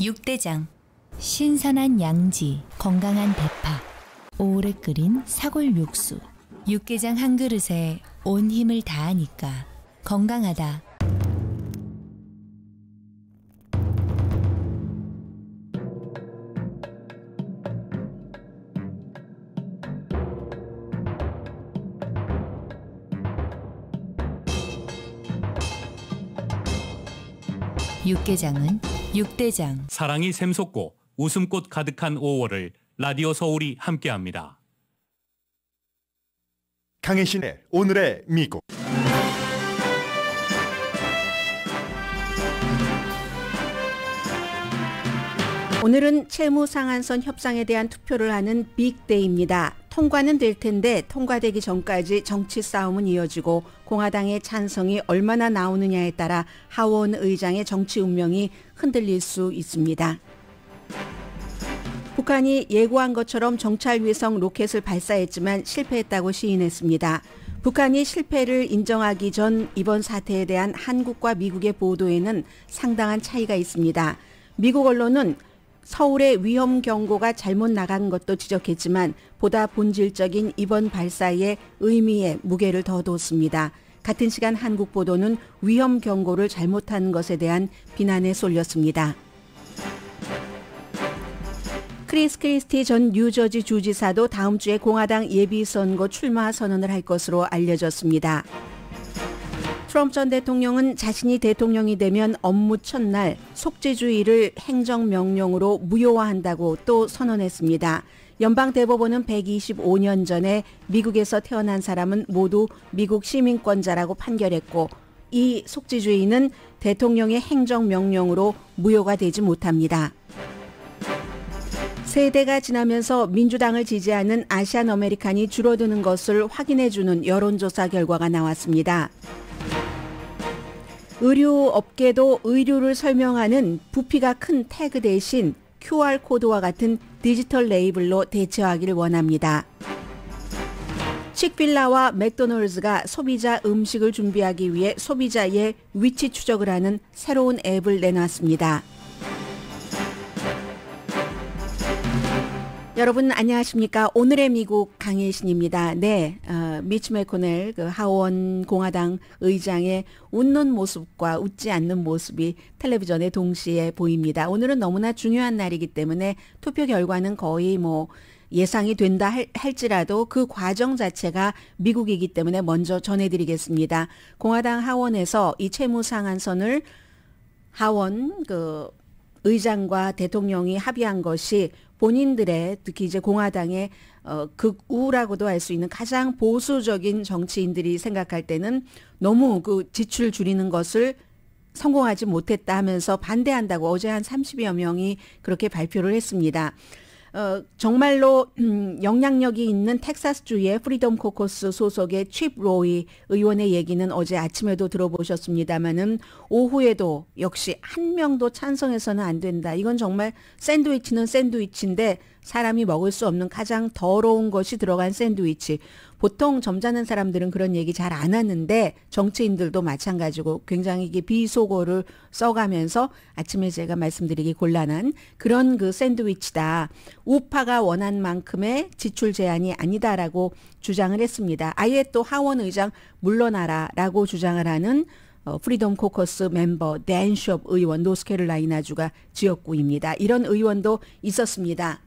육대장 신선한 양지, 건강한 대파, 오래 끓인 사골 육수 육개장 한 그릇에 온 힘을 다하니까 건강하다 육개장은 육대장 사랑이 샘솟고 웃음꽃 가득한 5월을 라디오 서울이 함께합니다. 강혜신의 오늘의 미국 오늘은 채무 상한선 협상에 대한 투표를 하는 빅데이입니다. 통과는 될 텐데 통과되기 전까지 정치 싸움은 이어지고 공화당의 찬성이 얼마나 나오느냐에 따라 하원 의장의 정치 운명이 흔들릴 수 있습니다. 북한이 예고한 것처럼 정찰위성 로켓을 발사했지만 실패했다고 시인했습니다. 북한이 실패를 인정하기 전 이번 사태에 대한 한국과 미국의 보도에는 상당한 차이가 있습니다. 미국 언론은 서울의 위험 경고가 잘못 나간 것도 지적했지만 보다 본질적인 이번 발사의 의미에 무게를 더 뒀습니다. 같은 시간 한국 보도는 위험 경고를 잘못한 것에 대한 비난에 쏠렸습니다. 크리스 크리스티 전 뉴저지 주지사도 다음 주에 공화당 예비선거 출마 선언을 할 것으로 알려졌습니다. 트럼프 전 대통령은 자신이 대통령이 되면 업무 첫날 속죄주의를 행정명령으로 무효화한다고 또 선언했습니다. 연방 대법원은 125년 전에 미국에서 태어난 사람은 모두 미국 시민권자라고 판결했고 이 속지주의는 대통령의 행정명령으로 무효가 되지 못합니다. 세대가 지나면서 민주당을 지지하는 아시안 아메리칸이 줄어드는 것을 확인해주는 여론조사 결과가 나왔습니다. 의료업계도 의료를 설명하는 부피가 큰 태그 대신 QR코드와 같은 디지털 레이블로 대체하기를 원합니다. 식빌라와 맥도널드가 소비자 음식을 준비하기 위해 소비자의 위치 추적을 하는 새로운 앱을 내놨습니다. 여러분 안녕하십니까? 오늘의 미국 강혜신입니다. 네, 어, 미치 메코넬 그 하원 공화당 의장의 웃는 모습과 웃지 않는 모습이 텔레비전에 동시에 보입니다. 오늘은 너무나 중요한 날이기 때문에 투표 결과는 거의 뭐 예상이 된다 할, 할지라도 그 과정 자체가 미국이기 때문에 먼저 전해드리겠습니다. 공화당 하원에서 이 채무 상한선을 하원 그 의장과 대통령이 합의한 것이 본인들의 특히 이제 공화당의 어, 극우라고도 할 수 있는 가장 보수적인 정치인들이 생각할 때는 너무 그 지출 줄이는 것을 성공하지 못했다 하면서 반대한다고 어제 한 30여 명이 그렇게 발표를 했습니다. 어, 정말로 음, 영향력이 있는 텍사스주의 프리덤 코커스 소속의 칩 로이 의원의 얘기는 어제 아침에도 들어보셨습니다마는 오후에도 역시 한 명도 찬성해서는 안 된다. 이건 정말 샌드위치는 샌드위치인데 사람이 먹을 수 없는 가장 더러운 것이 들어간 샌드위치. 보통 점잖은 사람들은 그런 얘기 잘 안 하는데 정치인들도 마찬가지고 굉장히 이게 비속어를 써가면서 아침에 제가 말씀드리기 곤란한 그런 그 샌드위치다. 우파가 원한 만큼의 지출 제한이 아니다라고 주장을 했습니다. 아예 또 하원 의장 물러나라라고 주장을 하는 어, 프리덤 코커스 멤버 댄숍 의원 노스캐롤라이나주가 지역구입니다. 이런 의원도 있었습니다.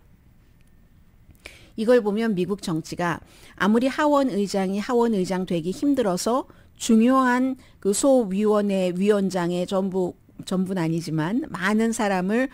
이걸 보면 미국 정치가 아무리 하원 의장이 하원 의장 되기 힘들어서 중요한 그 소위원회 위원장의 전부 전부는 아니지만 많은 사람을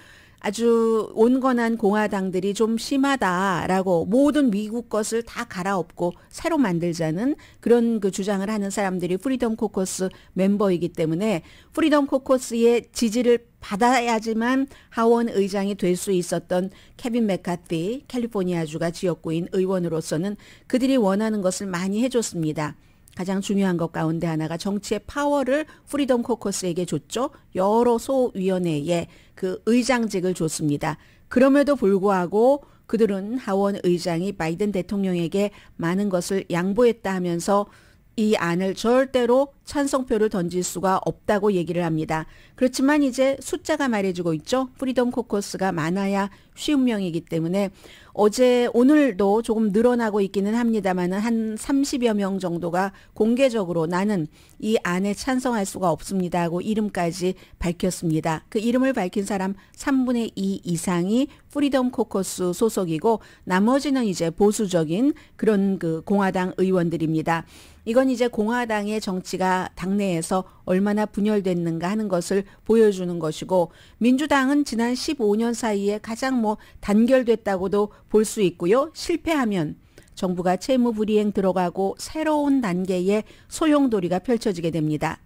아주 온건한 공화당들이 좀 심하다라고 모든 미국 것을 다 갈아엎고 새로 만들자는 그런 그 주장을 하는 사람들이 프리덤 코커스 멤버이기 때문에 프리덤 코커스의 지지를 받아야지만 하원 의장이 될 수 있었던 케빈 맥카티 캘리포니아주가 지역구인 의원으로서는 그들이 원하는 것을 많이 해줬습니다. 가장 중요한 것 가운데 하나가 정치의 파워를 프리덤 코커스에게 줬죠. 여러 소위원회에 그 의장직을 줬습니다. 그럼에도 불구하고 그들은 하원 의장이 바이든 대통령에게 많은 것을 양보했다 하면서 이 안을 절대로 찬성표를 던질 수가 없다고 얘기를 합니다. 그렇지만 이제 숫자가 말해주고 있죠. 프리덤 코커스가 많아야 쉬운 명이기 때문에 어제 오늘도 조금 늘어나고 있기는 합니다만은 한 30여 명 정도가 공개적으로 나는 이 안에 찬성할 수가 없습니다 하고 이름까지 밝혔습니다. 그 이름을 밝힌 사람 3분의 2 이상이 프리덤 코커스 소속이고 나머지는 이제 보수적인 그런 그 공화당 의원들입니다. 이건 이제 공화당의 정치가 당내에서 얼마나 분열됐는가 하는 것을 보여주는 것이고 민주당은 지난 15년 사이에 가장 뭐 단결됐다고도 볼 수 있고요. 실패하면 정부가 채무 불이행 들어가고 새로운 단계의 소용돌이가 펼쳐지게 됩니다.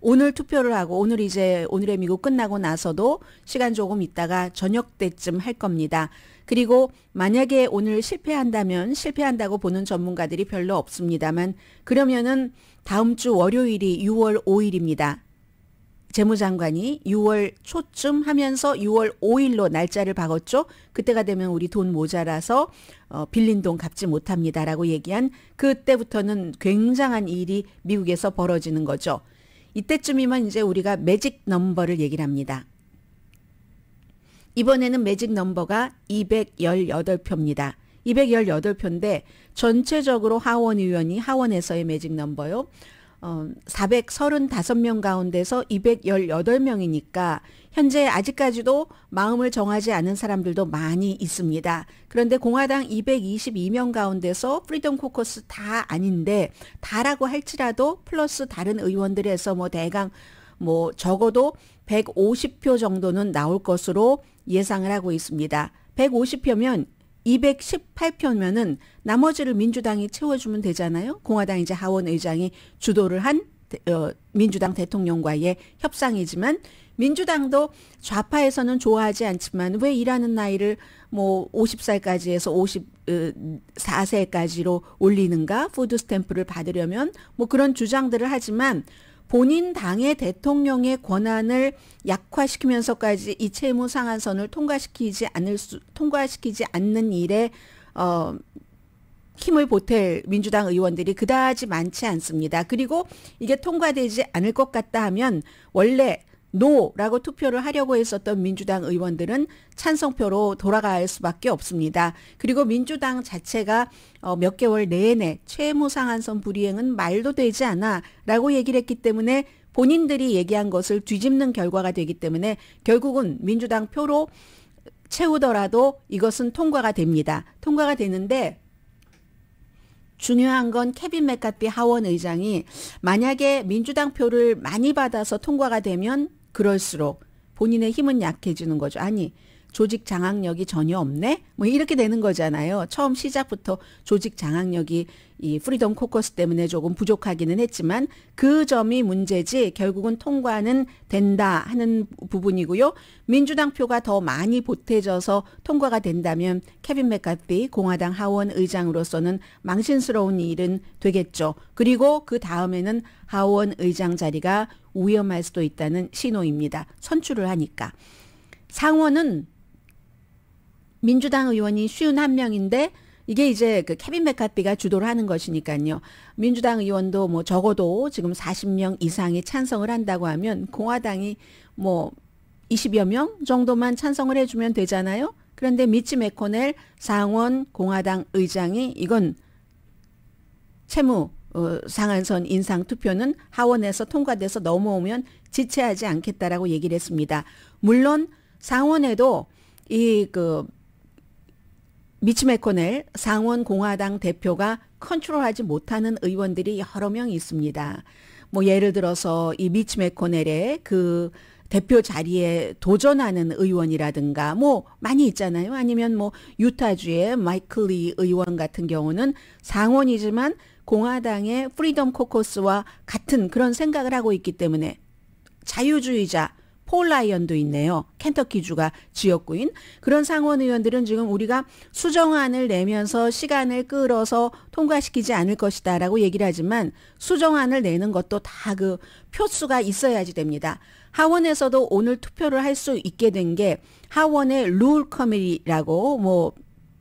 오늘 투표를 하고 오늘 이제 오늘의 미국 끝나고 나서도 시간 조금 있다가 저녁 때쯤 할 겁니다. 그리고 만약에 오늘 실패한다면 실패한다고 보는 전문가들이 별로 없습니다만 그러면은 다음 주 월요일이 6월 5일입니다. 재무장관이 6월 초쯤 하면서 6월 5일로 날짜를 박았죠. 그때가 되면 우리 돈 모자라서 어, 빌린 돈 갚지 못합니다라고 얘기한 그때부터는 굉장한 일이 미국에서 벌어지는 거죠. 이때쯤이면 이제 우리가 매직 넘버를 얘기를 합니다. 이번에는 매직 넘버가 218표입니다. 218표인데 전체적으로 하원 의원이 하원에서의 매직 넘버요. 어, 435명 가운데서 218명이니까 현재 아직까지도 마음을 정하지 않은 사람들도 많이 있습니다. 그런데 공화당 222명 가운데서 프리덤 코커스 다 아닌데 다라고 할지라도 플러스 다른 의원들에서 뭐 대강 뭐 적어도 150표 정도는 나올 것으로 예상을 하고 있습니다. 150표면 218표면은 나머지를 민주당이 채워주면 되잖아요. 공화당 이제 하원 의장이 주도를 한 어, 민주당 대통령과의 협상이지만 민주당도 좌파에서는 좋아하지 않지만 왜 일하는 나이를 뭐 50살까지 해서 54세까지로 어, 올리는가? 푸드 스탬프를 받으려면 뭐 그런 주장들을 하지만 본인 당의 대통령의 권한을 약화시키면서까지 이 채무 상한선을 통과시키지 않을 수 통과시키지 않는 일에 어 힘을 보탤 민주당 의원들이 그다지 많지 않습니다. 그리고 이게 통과되지 않을 것 같다 하면 원래 노라고 투표를 하려고 했었던 민주당 의원들은 찬성표로 돌아갈 수밖에 없습니다. 그리고 민주당 자체가 어, 몇 개월 내내 최무 상한선 불이행은 말도 되지 않아라고 얘기를 했기 때문에 본인들이 얘기한 것을 뒤집는 결과가 되기 때문에 결국은 민주당 표로 채우더라도 이것은 통과가 됩니다. 통과가 되는데 중요한 건 케빈 맥카피 하원 의장이 만약에 민주당 표를 많이 받아서 통과가 되면 그럴수록 본인의 힘은 약해지는 거죠. 아니, 조직 장악력이 전혀 없네? 뭐 이렇게 되는 거잖아요. 처음 시작부터 조직 장악력이 이 프리덤 코커스 때문에 조금 부족하기는 했지만 그 점이 문제지 결국은 통과는 된다 하는 부분이고요. 민주당 표가 더 많이 보태져서 통과가 된다면 케빈 맥카피 공화당 하원 의장으로서는 망신스러운 일은 되겠죠. 그리고 그 다음에는 하원 의장 자리가 위험할 수도 있다는 신호입니다. 선출을 하니까. 상원은 민주당 의원이 쉬운 한 명인데 이게 이제 그 케빈 메카피가 주도를 하는 것이니까요. 민주당 의원도 뭐 적어도 지금 40명 이상이 찬성을 한다고 하면 공화당이 뭐 20여 명 정도만 찬성을 해주면 되잖아요. 그런데 미치 메코넬 상원 공화당 의장이 이건 채무 어, 상한선 인상 투표는 하원에서 통과돼서 넘어오면 지체하지 않겠다라고 얘기를 했습니다. 물론 상원에도 이 그 미치 메코넬 상원 공화당 대표가 컨트롤하지 못하는 의원들이 여러 명 있습니다. 뭐 예를 들어서 이 미치 메코넬의 그 대표 자리에 도전하는 의원이라든가 뭐 많이 있잖아요. 아니면 뭐 유타주의 마이클리 의원 같은 경우는 상원이지만 공화당의 프리덤 코커스와 같은 그런 생각을 하고 있기 때문에 자유주의자 폴 라이언도 있네요. 켄터키주가 지역구인 그런 상원 의원들은 지금 우리가 수정안을 내면서 시간을 끌어서 통과시키지 않을 것이다라고 얘기를 하지만 수정안을 내는 것도 다 그 표수가 있어야지 됩니다. 하원에서도 오늘 투표를 할 수 있게 된 게 하원의 룰 커미리라고 뭐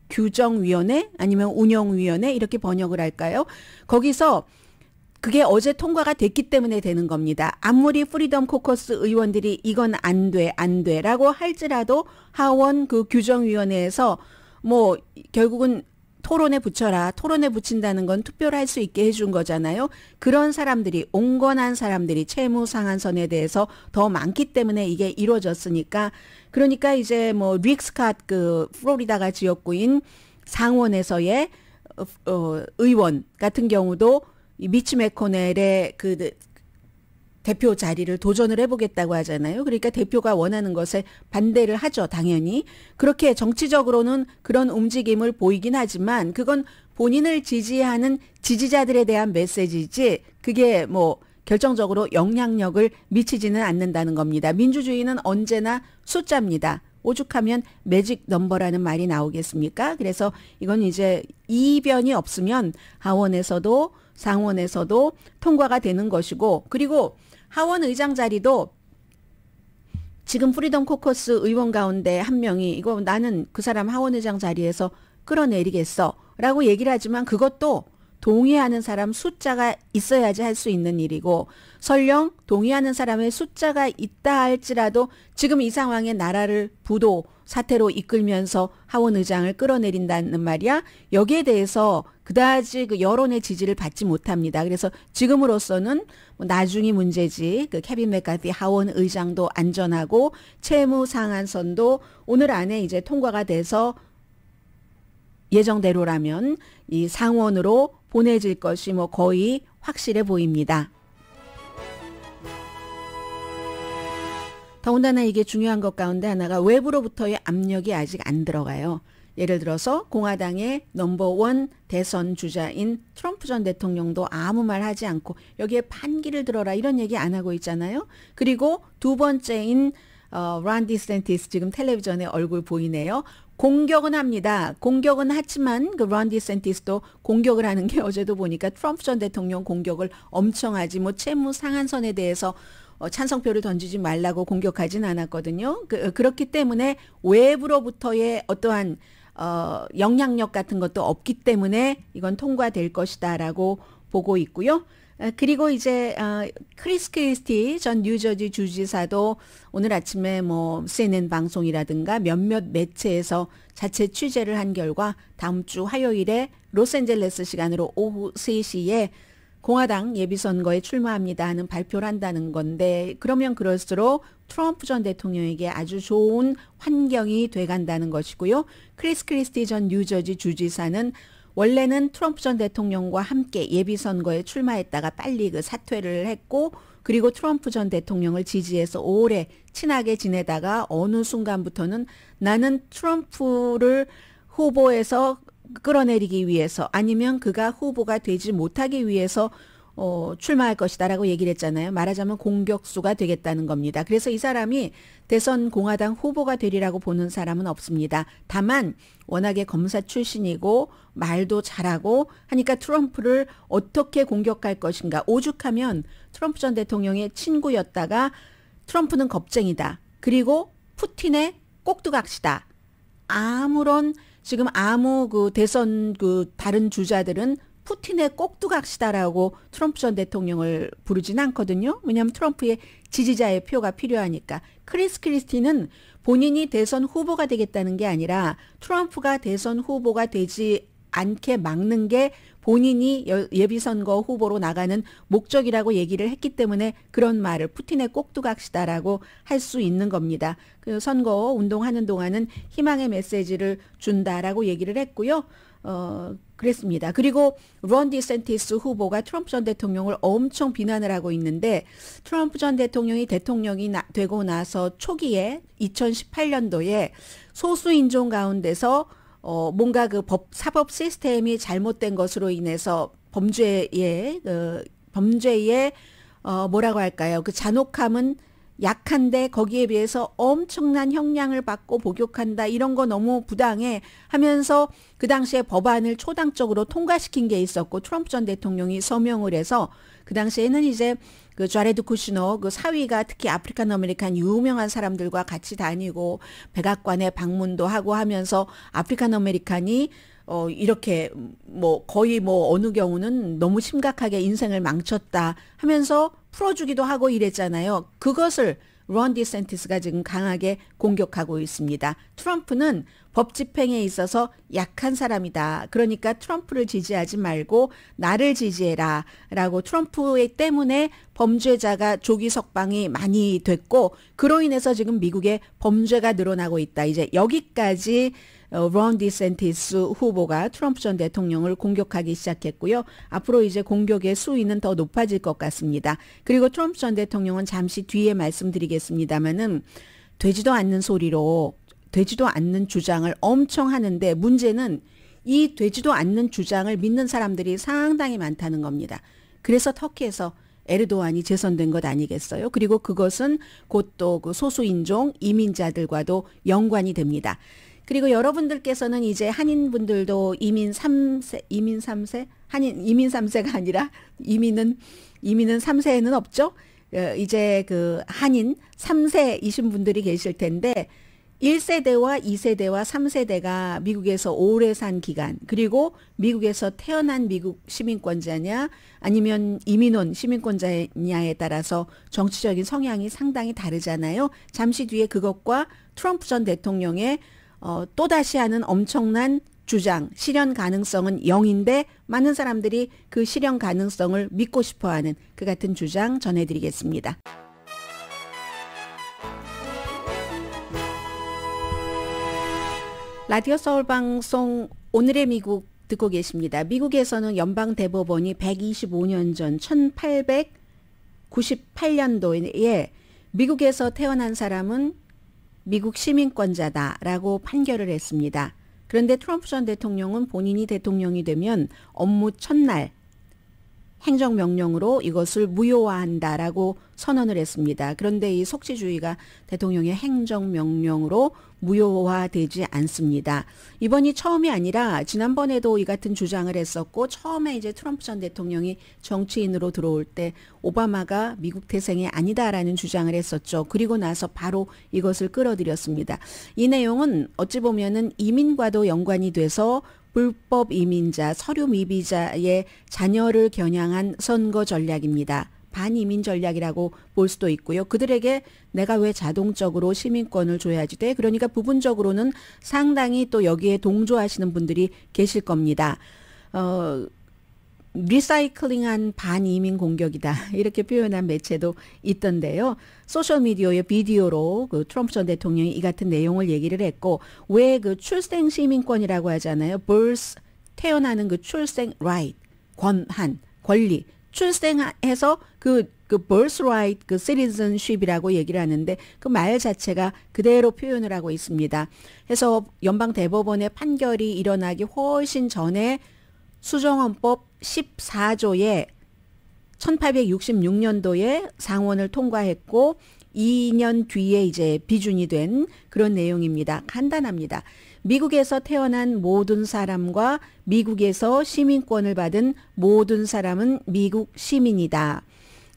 규정위원회 아니면 운영위원회 이렇게 번역을 할까요? 거기서 그게 어제 통과가 됐기 때문에 되는 겁니다. 아무리 프리덤 코커스 의원들이 이건 안 돼, 안 돼라고 할지라도 하원 그 규정위원회에서 뭐 결국은 토론에 붙여라. 토론에 붙인다는 건 투표를 할 수 있게 해준 거잖아요. 그런 사람들이 온건한 사람들이 채무 상한선에 대해서 더 많기 때문에 이게 이루어졌으니까 그러니까 이제 뭐 릭스캇 그 플로리다가 지역구인 상원에서의 어, 어, 의원 같은 경우도 미치 메코넬의 그 대표 자리를 도전을 해보겠다고 하잖아요. 그러니까 대표가 원하는 것에 반대를 하죠, 당연히. 그렇게 정치적으로는 그런 움직임을 보이긴 하지만 그건 본인을 지지하는 지지자들에 대한 메시지지 그게 뭐 결정적으로 영향력을 미치지는 않는다는 겁니다. 민주주의는 언제나 숫자입니다. 오죽하면 매직 넘버라는 말이 나오겠습니까? 그래서 이건 이제 이변이 없으면 하원에서도 상원에서도 통과가 되는 것이고 그리고 하원 의장 자리도 지금 프리덤 코커스 의원 가운데 한 명이 이거 나는 그 사람 하원 의장 자리에서 끌어내리겠어 라고 얘기를 하지만 그것도 동의하는 사람 숫자가 있어야지 할 수 있는 일이고 설령 동의하는 사람의 숫자가 있다 할지라도 지금 이 상황에 나라를 부도 사태로 이끌면서 하원 의장을 끌어내린다는 말이야. 여기에 대해서 그다지 그 여론의 지지를 받지 못합니다. 그래서 지금으로서는 뭐 나중이 문제지 그 케빈 맥카티 하원 의장도 안전하고 채무 상한선도 오늘 안에 이제 통과가 돼서 예정대로라면 이 상원으로 보내질 것이 뭐 거의 확실해 보입니다. 더군다나 이게 중요한 것 가운데 하나가 외부로부터의 압력이 아직 안 들어가요. 예를 들어서 공화당의 넘버원 대선 주자인 트럼프 전 대통령도 아무 말 하지 않고 여기에 반기를 들어라 이런 얘기 안 하고 있잖아요. 그리고 두 번째인 어, 란디 센티스 지금 텔레비전에 얼굴 보이네요. 공격은 합니다. 공격은 하지만 그 런디 센티스도 공격을 하는 게 어제도 보니까 트럼프 전 대통령 공격을 엄청 하지 뭐 채무 상한선에 대해서 어, 찬성표를 던지지 말라고 공격하진 않았거든요. 그, 그렇기 때문에 외부로부터의 어떠한 어, 영향력 같은 것도 없기 때문에 이건 통과될 것이다라고 보고 있고요. 그리고 이제 어, 크리스 크리스티 전 뉴저지 주지사도 오늘 아침에 뭐 CNN 방송이라든가 몇몇 매체에서 자체 취재를 한 결과 다음 주 화요일에 로스앤젤레스 시간으로 오후 3시에 공화당 예비선거에 출마합니다 하는 발표를 한다는 건데 그러면 그럴수록 트럼프 전 대통령에게 아주 좋은 환경이 돼간다는 것이고요. 크리스 크리스티 전 뉴저지 주지사는 원래는 트럼프 전 대통령과 함께 예비선거에 출마했다가 빨리 그 사퇴를 했고 그리고 트럼프 전 대통령을 지지해서 오래 친하게 지내다가 어느 순간부터는 나는 트럼프를 후보에서 끌어내리기 위해서 아니면 그가 후보가 되지 못하기 위해서 어, 출마할 것이다라고 얘기를 했잖아요. 말하자면 공격수가 되겠다는 겁니다. 그래서 이 사람이 대선 공화당 후보가 되리라고 보는 사람은 없습니다. 다만 워낙에 검사 출신이고 말도 잘하고 하니까 트럼프를 어떻게 공격할 것인가. 오죽하면 트럼프 전 대통령의 친구였다가 트럼프는 겁쟁이다. 그리고 푸틴의 꼭두각시다. 아무런 지금 아무 그 대선 그 다른 주자들은 푸틴의 꼭두각시다라고 트럼프 전 대통령을 부르진 않거든요. 왜냐하면 트럼프의 지지자의 표가 필요하니까. 크리스 크리스티는 본인이 대선 후보가 되겠다는 게 아니라 트럼프가 대선 후보가 되지 않게 막는 게 본인이 예비선거 후보로 나가는 목적이라고 얘기를 했기 때문에 그런 말을 푸틴의 꼭두각시다라고 할 수 있는 겁니다. 그 선거 운동하는 동안은 희망의 메시지를 준다라고 얘기를 했고요. 어, 그랬습니다. 그리고 론 디센티스 후보가 트럼프 전 대통령을 엄청 비난을 하고 있는데 트럼프 전 대통령이 대통령이 나, 되고 나서 초기에 2018년도에 소수인종 가운데서 어, 뭔가 그 법, 사법 시스템이 잘못된 것으로 인해서 범죄에, 그, 범죄에, 어, 뭐라고 할까요? 그 잔혹함은 약한데 거기에 비해서 엄청난 형량을 받고 복역한다 이런 거 너무 부당해 하면서 그 당시에 법안을 초당적으로 통과시킨 게 있었고 트럼프 전 대통령이 서명을 해서 그 당시에는 이제 그 좌레드 쿠시노 그 사위가 특히 아프리칸 아메리칸 유명한 사람들과 같이 다니고 백악관에 방문도 하고 하면서 아프리칸 아메리칸이 어, 이렇게, 뭐, 거의 뭐, 어느 경우는 너무 심각하게 인생을 망쳤다 하면서 풀어주기도 하고 이랬잖아요. 그것을 런 디센티스가 지금 강하게 공격하고 있습니다. 트럼프는 법 집행에 있어서 약한 사람이다. 그러니까 트럼프를 지지하지 말고 나를 지지해라. 라고 트럼프 의 때문에 범죄자가 조기 석방이 많이 됐고, 그로 인해서 지금 미국의 범죄가 늘어나고 있다. 이제 여기까지 론 어, 디센티스 후보가 트럼프 전 대통령을 공격하기 시작했고요. 앞으로 이제 공격의 수위는 더 높아질 것 같습니다. 그리고 트럼프 전 대통령은 잠시 뒤에 말씀드리겠습니다마는 되지도 않는 소리로 되지도 않는 주장을 엄청 하는데 문제는 이 되지도 않는 주장을 믿는 사람들이 상당히 많다는 겁니다. 그래서 터키에서 에르도안이 재선된 것 아니겠어요? 그리고 그것은 곧 또 그 소수인종 이민자들과도 연관이 됩니다. 그리고 여러분들께서는 이제 한인분들도 이민 3세, 이민 3세? 한인, 이민 3세가 아니라 이민은, 이민은 3세에는 없죠? 어, 이제 그 한인 3세이신 분들이 계실 텐데, 1세대와 2세대와 3세대가 미국에서 오래 산 기간, 그리고 미국에서 태어난 미국 시민권자냐, 아니면 이민원 시민권자냐에 따라서 정치적인 성향이 상당히 다르잖아요. 잠시 뒤에 그것과 트럼프 전 대통령의 어, 또다시 하는 엄청난 주장, 실현 가능성은 0인데 많은 사람들이 그 실현 가능성을 믿고 싶어 하는 그 같은 주장 전해드리겠습니다. 라디오 서울 방송 오늘의 미국 듣고 계십니다. 미국에서는 연방 대법원이 125년 전 1898년도에 미국에서 태어난 사람은 미국 시민권자다라고 판결을 했습니다. 그런데 트럼프 전 대통령은 본인이 대통령이 되면 업무 첫날 행정명령으로 이것을 무효화한다라고 선언을 했습니다. 그런데 이 속지주의가 대통령의 행정명령으로 무효화되지 않습니다. 이번이 처음이 아니라 지난번에도 이 같은 주장을 했었고 처음에 이제 트럼프 전 대통령이 정치인으로 들어올 때 오바마가 미국 태생이 아니다라는 주장을 했었죠. 그리고 나서 바로 이것을 끌어들였습니다. 이 내용은 어찌 보면은 이민과도 연관이 돼서 불법 이민자, 서류 미비자의 자녀를 겨냥한 선거 전략입니다. 반이민 전략이라고 볼 수도 있고요. 그들에게 내가 왜 자동적으로 시민권을 줘야지 돼? 그러니까 부분적으로는 상당히 또 여기에 동조하시는 분들이 계실 겁니다. 어, 리사이클링한 반이민 공격이다 이렇게 표현한 매체도 있던데요. 소셜 미디어의 비디오로 그 트럼프 전 대통령이 이 같은 내용을 얘기를 했고 왜 그 출생 시민권이라고 하잖아요. birth 태어나는 그 출생 right 권한 권리 출생해서 그그 그, 그 birthright 그 citizenship이라고 얘기를 하는데 그 말 자체가 그대로 표현을 하고 있습니다. 해서 연방 대법원의 판결이 일어나기 훨씬 전에 수정헌법 14조에 1866년도에 상원을 통과했고 2년 뒤에 이제 비준이 된 그런 내용입니다. 간단합니다. 미국에서 태어난 모든 사람과 미국에서 시민권을 받은 모든 사람은 미국 시민이다.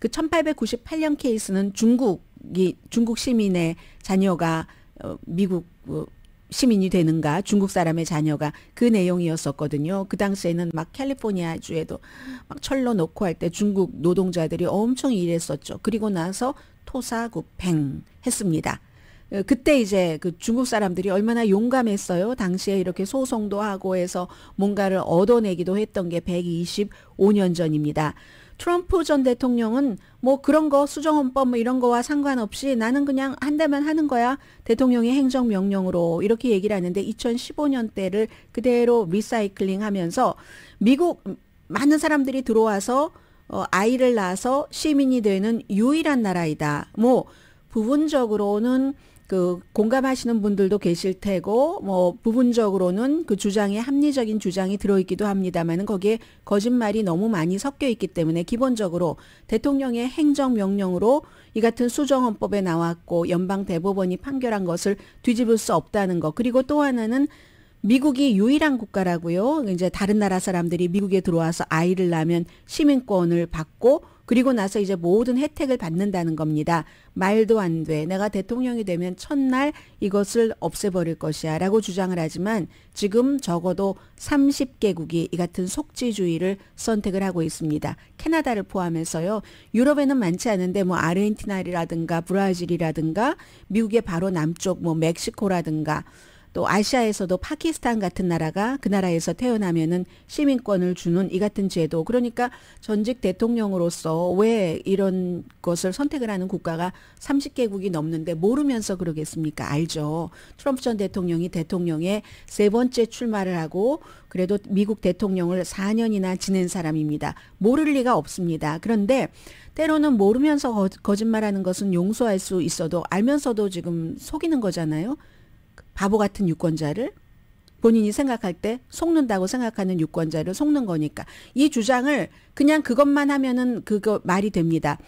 그 1898년 케이스는 중국이 중국 시민의 자녀가 어, 미국 어, 시민이 되는가 중국 사람의 자녀가 그 내용이었었거든요. 그 당시에는 막 캘리포니아 주에도 막 철로 놓고 할 때 중국 노동자들이 엄청 일했었죠. 그리고 나서 토사구팽 했습니다. 어, 그때 이제 그 중국 사람들이 얼마나 용감했어요. 당시에 이렇게 소송도 하고 해서 뭔가를 얻어내기도 했던 게 125년 전입니다. 트럼프 전 대통령은 뭐 그런 거 수정헌법 뭐 이런 거와 상관없이 나는 그냥 한다면 하는 거야 대통령의 행정명령으로 이렇게 얘기를 하는데 2015년 때를 그대로 리사이클링 하면서 미국 많은 사람들이 들어와서 어, 아이를 낳아서 시민이 되는 유일한 나라이다. 뭐 부분적으로는 그 공감하시는 분들도 계실 테고 뭐 부분적으로는 그 주장에 합리적인 주장이 들어있기도 합니다만은 거기에 거짓말이 너무 많이 섞여 있기 때문에 기본적으로 대통령의 행정명령으로 이 같은 수정헌법에 나왔고 연방 대법원이 판결한 것을 뒤집을 수 없다는 것 그리고 또 하나는 미국이 유일한 국가라고요. 이제 다른 나라 사람들이 미국에 들어와서 아이를 낳으면 시민권을 받고 그리고 나서 이제 모든 혜택을 받는다는 겁니다. 말도 안 돼. 내가 대통령이 되면 첫날 이것을 없애버릴 것이야. 라고 주장을 하지만 지금 적어도 30개국이 이 같은 속지주의를 선택을 하고 있습니다. 캐나다를 포함해서요. 유럽에는 많지 않은데 뭐 아르헨티나라든가 브라질이라든가 미국의 바로 남쪽 뭐 멕시코라든가 또 아시아에서도 파키스탄 같은 나라가 그 나라에서 태어나면은 시민권을 주는 이 같은 제도 그러니까 전직 대통령으로서 왜 이런 것을 선택을 하는 국가가 30개국이 넘는데 모르면서 그러겠습니까? 알죠. 트럼프 전 대통령이 대통령의 세 번째 출마를 하고 그래도 미국 대통령을 4년이나 지낸 사람입니다. 모를 리가 없습니다. 그런데 때로는 모르면서 거짓말하는 것은 용서할 수 있어도 알면서도 지금 속이는 거잖아요. 바보 같은 유권자를 본인이 생각할 때 속는다고 생각하는 유권자를 속는 거니까 이 주장을 그냥 그것만 하면은 그거 말이 됩니다.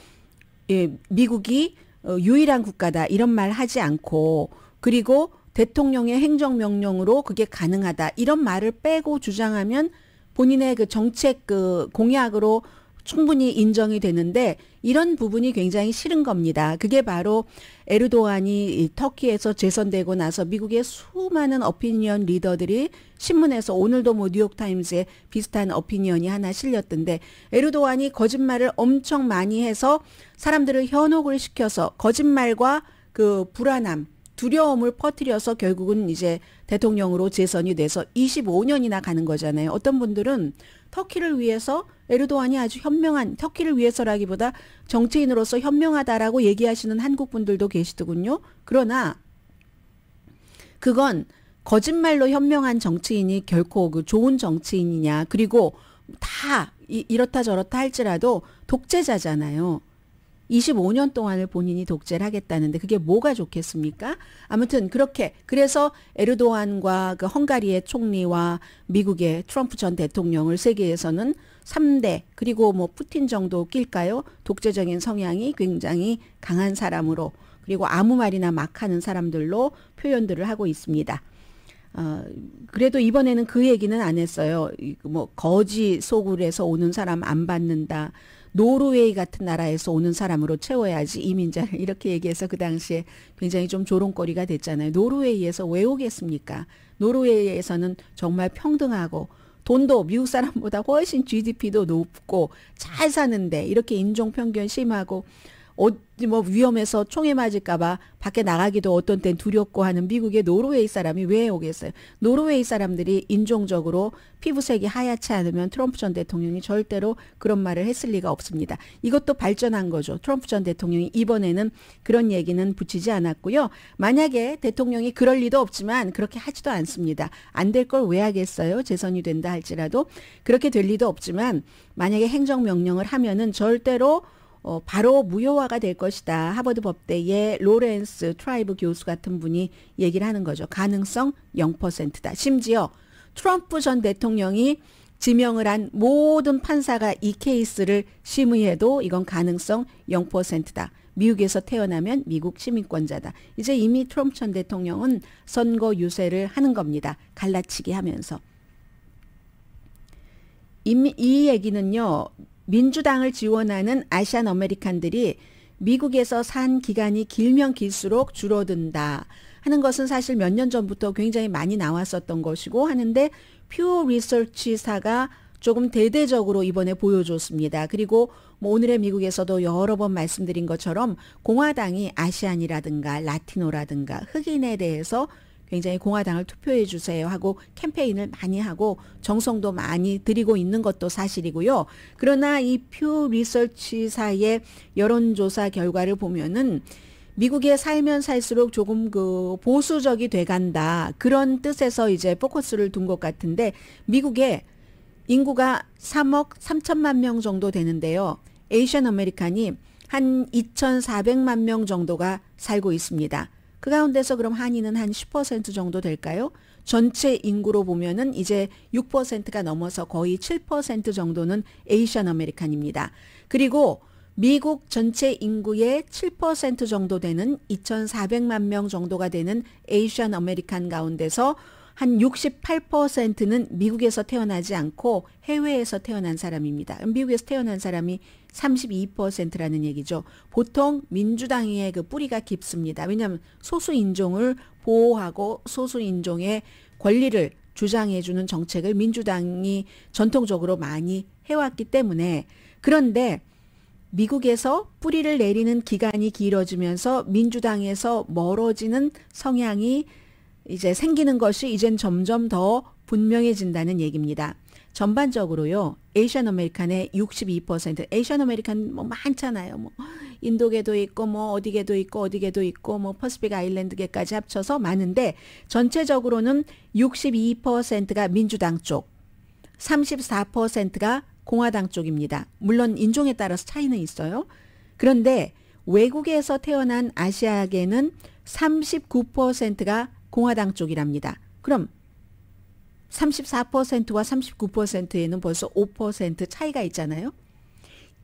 예, 미국이 어, 유일한 국가다 이런 말 하지 않고 그리고 대통령의 행정명령으로 그게 가능하다 이런 말을 빼고 주장하면 본인의 그 정책 그 공약으로 충분히 인정이 되는데 이런 부분이 굉장히 싫은 겁니다. 그게 바로 에르도안이 터키에서 재선되고 나서 미국의 수많은 어피니언 리더들이 신문에서 오늘도 뭐 뉴욕타임스에 비슷한 어피니언이 하나 실렸던데 에르도안이 거짓말을 엄청 많이 해서 사람들을 현혹을 시켜서 거짓말과 그 불안함 두려움을 퍼뜨려서 결국은 이제 대통령으로 재선이 돼서 25년이나 가는 거잖아요. 어떤 분들은 터키를 위해서 에르도안이 아주 현명한 터키를 위해서라기보다 정치인으로서 현명하다라고 얘기하시는 한국 분들도 계시더군요. 그러나 그건 거짓말로 현명한 정치인이 결코 그 좋은 정치인이냐 그리고 다 이, 렇다 저렇다 할지라도 독재자잖아요. 25년 동안을 본인이 독재를 하겠다는데 그게 뭐가 좋겠습니까? 아무튼 그렇게 그래서 에르도안과 그 헝가리의 총리와 미국의 트럼프 전 대통령을 세계에서는 3대 그리고 뭐 푸틴 정도 낄까요? 독재적인 성향이 굉장히 강한 사람으로 그리고 아무 말이나 막 하는 사람들로 표현들을 하고 있습니다. 어, 그래도 이번에는 그 얘기는 안 했어요. 뭐 거지 소굴에서 오는 사람 안 받는다. 노르웨이 같은 나라에서 오는 사람으로 채워야지 이민자를 이렇게 얘기해서 그 당시에 굉장히 좀 조롱거리가 됐잖아요. 노르웨이에서 왜 오겠습니까? 노르웨이에서는 정말 평등하고 돈도 미국 사람보다 훨씬 GDP도 높고 잘 사는데 이렇게 인종 편견 심하고 어디 뭐 위험해서 총에 맞을까봐 밖에 나가기도 어떤 땐 두렵고 하는 미국의 노르웨이 사람이 왜 오겠어요? 노르웨이 사람들이 인종적으로 피부색이 하얗지 않으면 트럼프 전 대통령이 절대로 그런 말을 했을 리가 없습니다. 이것도 발전한 거죠. 트럼프 전 대통령이 이번에는 그런 얘기는 붙이지 않았고요. 만약에 대통령이 그럴 리도 없지만 그렇게 하지도 않습니다. 안 될 걸 왜 하겠어요? 재선이 된다 할지라도 그렇게 될 리도 없지만 만약에 행정명령을 하면은 절대로 어, 바로 무효화가 될 것이다. 하버드 법대의 로렌스 트라이브 교수 같은 분이 얘기를 하는 거죠. 가능성 0%다. 심지어 트럼프 전 대통령이 지명을 한 모든 판사가 이 케이스를 심의해도 이건 가능성 0%다. 미국에서 태어나면 미국 시민권자다. 이제 이미 트럼프 전 대통령은 선거 유세를 하는 겁니다. 갈라치기 하면서. 이, 이 얘기는요, 민주당을 지원하는 아시안 아메리칸들이 미국에서 산 기간이 길면 길수록 줄어든다 하는 것은 사실 몇 년 전부터 굉장히 많이 나왔었던 것이고 하는데 퓨 리서치사가 조금 대대적으로 이번에 보여줬습니다. 그리고 뭐 오늘의 미국에서도 여러 번 말씀드린 것처럼 공화당이 아시안이라든가 라티노라든가 흑인에 대해서 굉장히 공화당을 투표해 주세요 하고 캠페인을 많이 하고 정성도 많이 드리고 있는 것도 사실이고요. 그러나 이 퓨 리서치사의 여론조사 결과를 보면은 미국에 살면 살수록 조금 그 보수적이 돼간다 그런 뜻에서 이제 포커스를 둔 것 같은데 미국에 인구가 3억 3천만 명 정도 되는데요. 에이션 아메리칸이 한 2,400만 명 정도가 살고 있습니다. 그 가운데서 그럼 한인은 한 10% 정도 될까요? 전체 인구로 보면은 이제 6%가 넘어서 거의 7% 정도는 에이션 아메리칸입니다. 그리고 미국 전체 인구의 7% 정도 되는 2,400만 명 정도가 되는 에이션 아메리칸 가운데서 한 68%는 미국에서 태어나지 않고 해외에서 태어난 사람입니다. 미국에서 태어난 사람이 32%라는 얘기죠. 보통 민주당의 그 뿌리가 깊습니다. 왜냐하면 소수인종을 보호하고 소수인종의 권리를 주장해주는 정책을 민주당이 전통적으로 많이 해왔기 때문에 그런데 미국에서 뿌리를 내리는 기간이 길어지면서 민주당에서 멀어지는 성향이 이제 생기는 것이 이젠 점점 더 분명해진다는 얘기입니다. 전반적으로요, 에이션 아메리칸의 62%, 에이션 아메리칸 뭐 많잖아요. 뭐 인도계도 있고, 뭐 어디계도 있고, 어디계도 있고, 뭐 퍼스픽 아일랜드계까지 합쳐서 많은데, 전체적으로는 62%가 민주당 쪽, 34%가 공화당 쪽입니다. 물론 인종에 따라서 차이는 있어요. 그런데 외국에서 태어난 아시아계는 39%가 공화당 쪽이랍니다. 그럼 34%와 39%에는 벌써 5% 차이가 있잖아요.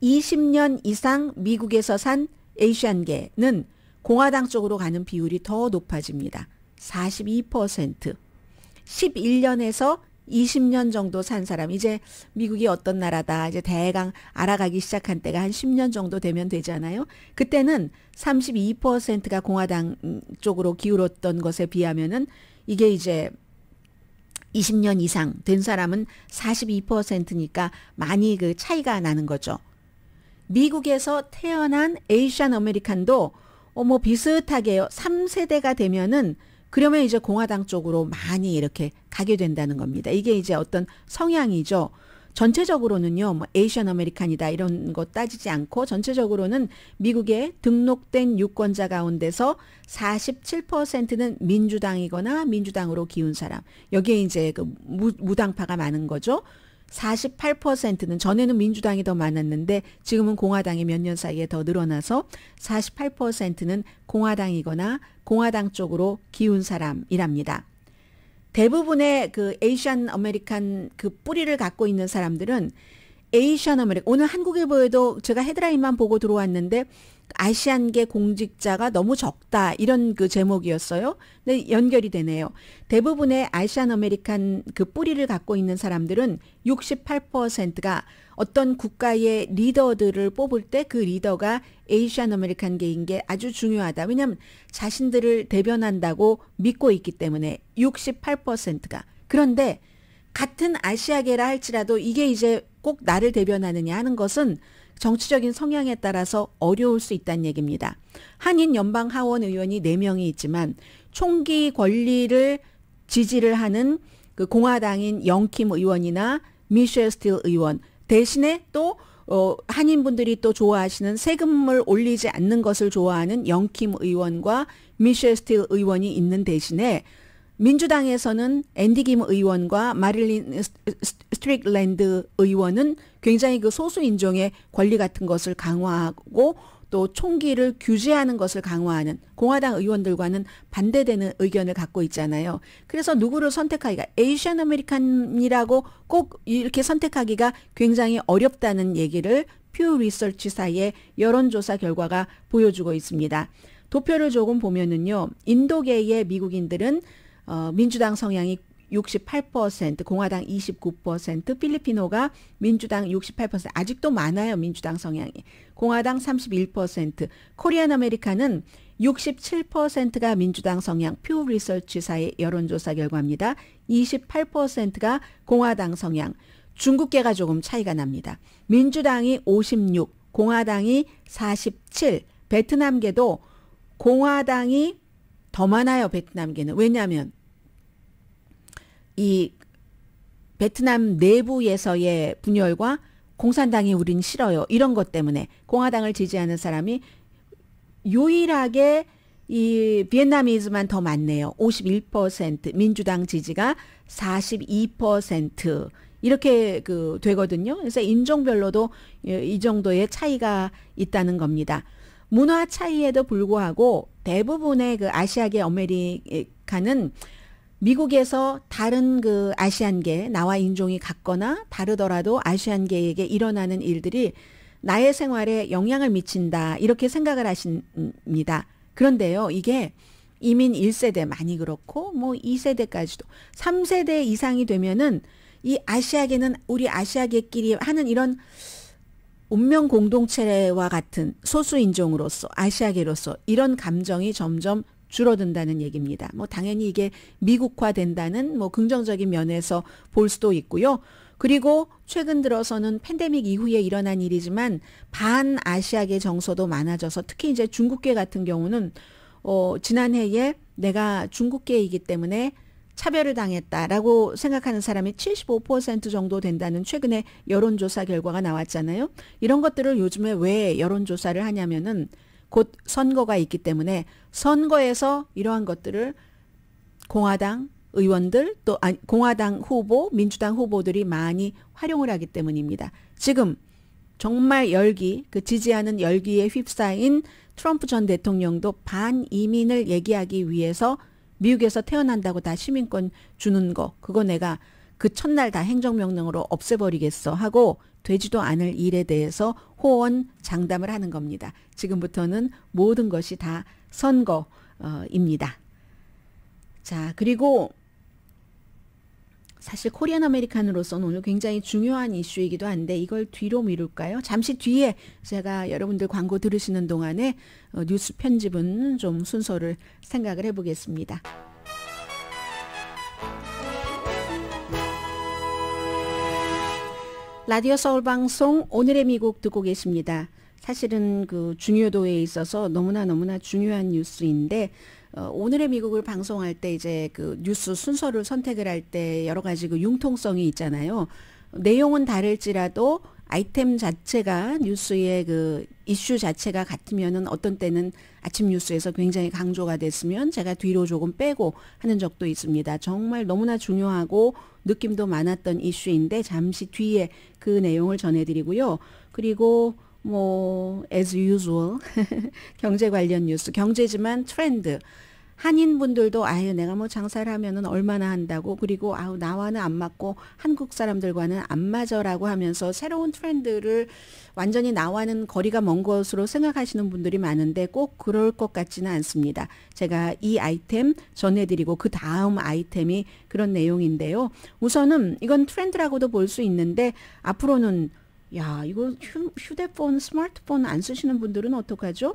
20년 이상 미국에서 산 에이시안계는 공화당 쪽으로 가는 비율이 더 높아집니다. 42%. 11년에서 20년 정도 산 사람, 이제 미국이 어떤 나라다, 이제 대강 알아가기 시작한 때가 한 10년 정도 되면 되잖아요. 그때는 32%가 공화당 쪽으로 기울었던 것에 비하면은 이게 이제 20년 이상 된 사람은 42%니까 많이 그 차이가 나는 거죠. 미국에서 태어난 에이션 아메리칸도 어 뭐 비슷하게요. 3세대가 되면은 그러면 이제 공화당 쪽으로 많이 이렇게 가게 된다는 겁니다. 이게 이제 어떤 성향이죠. 전체적으로는요, 뭐 에이션 아메리칸이다 이런 거 따지지 않고 전체적으로는 미국에 등록된 유권자 가운데서 47%는 민주당이거나 민주당으로 기운 사람. 여기에 이제 그 무, 무당파가 많은 거죠. 48%는 전에는 민주당이 더 많았는데 지금은 공화당이 몇 년 사이에 더 늘어나서 48%는 공화당이거나 공화당 쪽으로 기운 사람이랍니다. 대부분의 그 에이션 아메리칸 그 뿌리를 갖고 있는 사람들은 에이션 아메리칸 오늘 한국일보에도 제가 헤드라인만 보고 들어왔는데 아시안계 공직자가 너무 적다 이런 그 제목이었어요. 근 연결이 되네요. 대부분의 아시안 아메리칸 그 뿌리를 갖고 있는 사람들은 68%가 어떤 국가의 리더들을 뽑을 때 그 리더가 에시안 아메리칸계인 게 아주 중요하다. 왜냐하면 자신들을 대변한다고 믿고 있기 때문에 68%가. 그런데 같은 아시아계라 할지라도 이게 이제 꼭 나를 대변하느냐 하는 것은 정치적인 성향에 따라서 어려울 수 있다는 얘기입니다. 한인 연방 하원 의원이 4명이 있지만 총기 권리를 지지를 하는 그 공화당인 영킴 의원이나 미셸 스틸 의원 대신에 또 어, 한인분들이 또 좋아하시는 세금을 올리지 않는 것을 좋아하는 영킴 의원과 미셸 스틸 의원이 있는 대신에 민주당에서는 앤디 김 의원과 마릴린 스트릭랜드 의원은 굉장히 그 소수 인종의 권리 같은 것을 강화하고 또 총기를 규제하는 것을 강화하는 공화당 의원들과는 반대되는 의견을 갖고 있잖아요. 그래서 누구를 선택하기가 에이션 아메리칸이라고 꼭 이렇게 선택하기가 굉장히 어렵다는 얘기를 퓨 리서치사의 여론조사 결과가 보여주고 있습니다. 도표를 조금 보면은요, 인도계의 미국인들은 어, 민주당 성향이 68%, 공화당 29%, 필리핀호가 민주당 68%, 아직도 많아요. 민주당 성향이. 공화당 31%, 코리안 아메리카는 67%가 민주당 성향 퓨 리서치사의 여론조사 결과입니다. 28%가 공화당 성향. 중국계가 조금 차이가 납니다. 민주당이 56, 공화당이 47, 베트남계도 공화당이 더 많아요, 베트남계는. 왜냐하면 이 베트남 내부에서의 분열과 공산당이 우린 싫어요. 이런 것 때문에 공화당을 지지하는 사람이 유일하게 이 비엔나미즈만 더 많네요. 51% 민주당 지지가 42% 이렇게 그 되거든요. 그래서 인종별로도 이 정도의 차이가 있다는 겁니다. 문화 차이에도 불구하고 대부분의 그 아시아계 아메리카는 미국에서 다른 그 아시안계 나와 인종이 같거나 다르더라도 아시안계에게 일어나는 일들이 나의 생활에 영향을 미친다 이렇게 생각을 하십니다. 그런데요, 이게 이민 1세대 많이 그렇고 뭐 2세대까지도 3세대 이상이 되면은 이 아시아계는 우리 아시아계끼리 하는 이런 운명 공동체와 같은 소수 인종으로서 아시아계로서 이런 감정이 점점 줄어든다는 얘기입니다. 뭐 당연히 이게 미국화된다는 뭐 긍정적인 면에서 볼 수도 있고요. 그리고 최근 들어서는 팬데믹 이후에 일어난 일이지만 반아시아계 정서도 많아져서 특히 이제 중국계 같은 경우는 어 지난해에 내가 중국계이기 때문에 차별을 당했다라고 생각하는 사람이 75% 정도 된다는 최근의 여론조사 결과가 나왔잖아요. 이런 것들을 요즘에 왜 여론조사를 하냐면은 곧 선거가 있기 때문에 선거에서 이러한 것들을 공화당 의원들 또 공화당 후보, 민주당 후보들이 많이 활용을 하기 때문입니다. 지금 정말 열기, 그 지지하는 열기에 휩싸인 트럼프 전 대통령도 반이민을 얘기하기 위해서 미국에서 태어난다고 다 시민권 주는 거, 그거 내가 그 첫날 다 행정명령으로 없애버리겠어 하고 되지도 않을 일에 대해서 호언 장담을 하는 겁니다. 지금부터는 모든 것이 다 선거입니다. 자, 그리고 사실 코리안 아메리칸으로서는 오늘 굉장히 중요한 이슈이기도 한데 이걸 뒤로 미룰까요? 잠시 뒤에 제가 여러분들 광고 들으시는 동안에 어, 뉴스 편집은 좀 순서를 생각을 해보겠습니다. 라디오 서울 방송 오늘의 미국 듣고 계십니다. 사실은 그 중요도에 있어서 너무나 너무나 중요한 뉴스인데 어, 오늘의 미국을 방송할 때 이제 그 뉴스 순서를 선택을 할 때 여러 가지 그 융통성이 있잖아요. 내용은 다를지라도 아이템 자체가 뉴스의 그 이슈 자체가 같으면은 어떤 때는 아침 뉴스에서 굉장히 강조가 됐으면 제가 뒤로 조금 빼고 하는 적도 있습니다. 정말 너무나 중요하고 느낌도 많았던 이슈인데 잠시 뒤에 그 내용을 전해드리고요. 그리고 뭐 as usual 경제 관련 뉴스 경제지만 트렌드 한인분들도 아유 내가 뭐 장사를 하면은 얼마나 한다고 그리고 아우 나와는 안 맞고 한국 사람들과는 안 맞아라고 하면서 새로운 트렌드를 완전히 나와는 거리가 먼 것으로 생각하시는 분들이 많은데 꼭 그럴 것 같지는 않습니다. 제가 이 아이템 전해드리고 그 다음 아이템이 그런 내용인데요. 우선은 이건 트렌드라고도 볼 수 있는데 앞으로는 야, 이거 휴, 대폰 스마트폰 안 쓰시는 분들은 어떡하죠?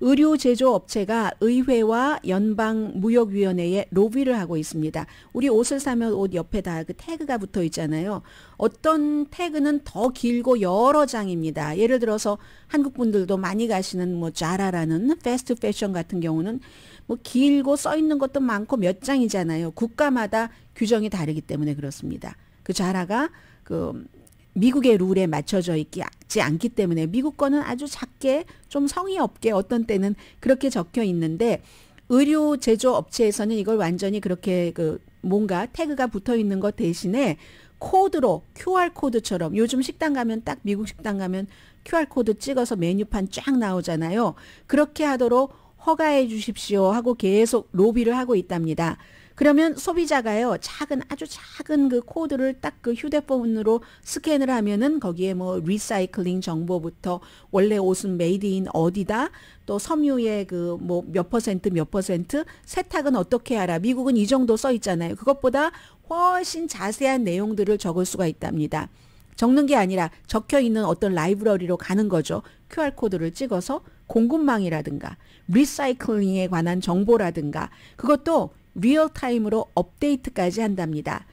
의료 제조 업체가 의회와 연방 무역 위원회에 로비를 하고 있습니다. 우리 옷을 사면 옷 옆에다 그 태그가 붙어 있잖아요. 어떤 태그는 더 길고 여러 장입니다. 예를 들어서 한국 분들도 많이 가시는 뭐 자라라는 패스트 패션 같은 경우는 뭐 길고 써 있는 것도 많고 몇 장이잖아요. 국가마다 규정이 다르기 때문에 그렇습니다. 그 자라가 그 미국의 룰에 맞춰져 있지 않기 때문에 미국 거는 아주 작게 좀 성의 없게 어떤 때는 그렇게 적혀 있는데 의료 제조 업체에서는 이걸 완전히 그렇게 그 뭔가 태그가 붙어 있는 것 대신에 코드로 QR 코드처럼 요즘 식당 가면 딱 미국 식당 가면 QR 코드 찍어서 메뉴판 쫙 나오잖아요. 그렇게 하도록 허가해 주십시오 하고 계속 로비를 하고 있답니다. 그러면 소비자가요 작은 아주 작은 그 코드를 딱 그 휴대폰으로 스캔을 하면은 거기에 뭐 리사이클링 정보부터 원래 옷은 메이드 인 어디다 또 섬유의 그 뭐 몇 퍼센트 몇 퍼센트 세탁은 어떻게 하라 미국은 이 정도 써 있잖아요 그것보다 훨씬 자세한 내용들을 적을 수가 있답니다. 적는 게 아니라 적혀 있는 어떤 라이브러리로 가는 거죠. QR코드를 찍어서 공급망이라든가 리사이클링에 관한 정보라든가 그것도 리얼타임으로 업데이트까지 한답니다.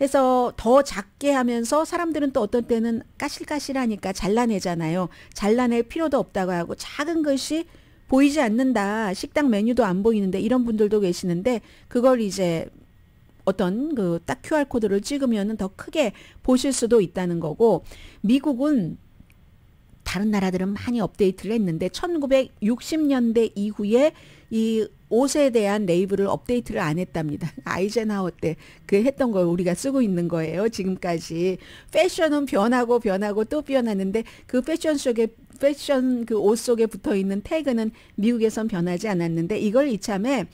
해서 더 작게 하면서 사람들은 또 어떤 때는 까실까실하니까 잘라내잖아요. 잘라낼 필요도 없다고 하고 작은 것이 보이지 않는다. 식당 메뉴도 안 보이는데 이런 분들도 계시는데 그걸 이제 어떤 그 딱 QR코드를 찍으면 더 크게 보실 수도 있다는 거고 미국은 다른 나라들은 많이 업데이트를 했는데 1960년대 이후에 이 옷에 대한 레이블을 업데이트를 안 했답니다. 아이젠하워 때 그 했던 걸 우리가 쓰고 있는 거예요. 지금까지 패션은 변하고 변하고 또 변하는데 그 패션 속에 패션 그 옷 속에 붙어 있는 태그는 미국에선 변하지 않았는데 이걸 이참에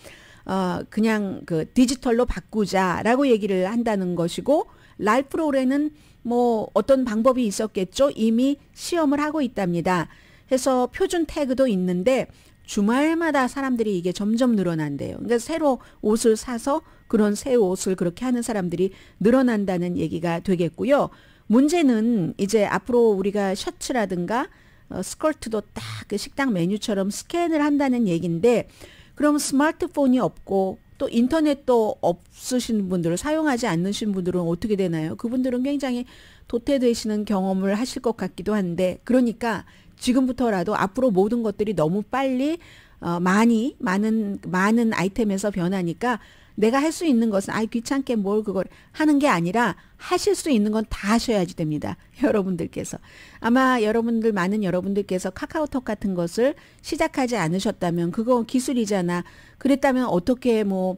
어 그냥 그 디지털로 바꾸자라고 얘기를 한다는 것이고 랄프 로렌은 뭐 어떤 방법이 있었겠죠. 이미 시험을 하고 있답니다. 해서 표준 태그도 있는데 주말마다 사람들이 이게 점점 늘어난대요. 그러니까 새로 옷을 사서 그런 새 옷을 그렇게 하는 사람들이 늘어난다는 얘기가 되겠고요. 문제는 이제 앞으로 우리가 셔츠라든가 어, 스컬트도 딱 그 식당 메뉴처럼 스캔을 한다는 얘기인데 그럼 스마트폰이 없고 또 인터넷도 없으신 분들, 을 사용하지 않으신 분들은 어떻게 되나요? 그분들은 굉장히 도태되시는 경험을 하실 것 같기도 한데, 그러니까 지금부터라도 앞으로 모든 것들이 너무 빨리 어, 많이 많은 많은 아이템에서 변하니까 내가 할 수 있는 것은 아이 귀찮게 뭘 그걸 하는 게 아니라 하실 수 있는 건 다 하셔야지 됩니다. 여러분들께서 아마 여러분들 많은 여러분들께서 카카오톡 같은 것을 시작하지 않으셨다면 그거 기술이잖아. 그랬다면 어떻게 뭐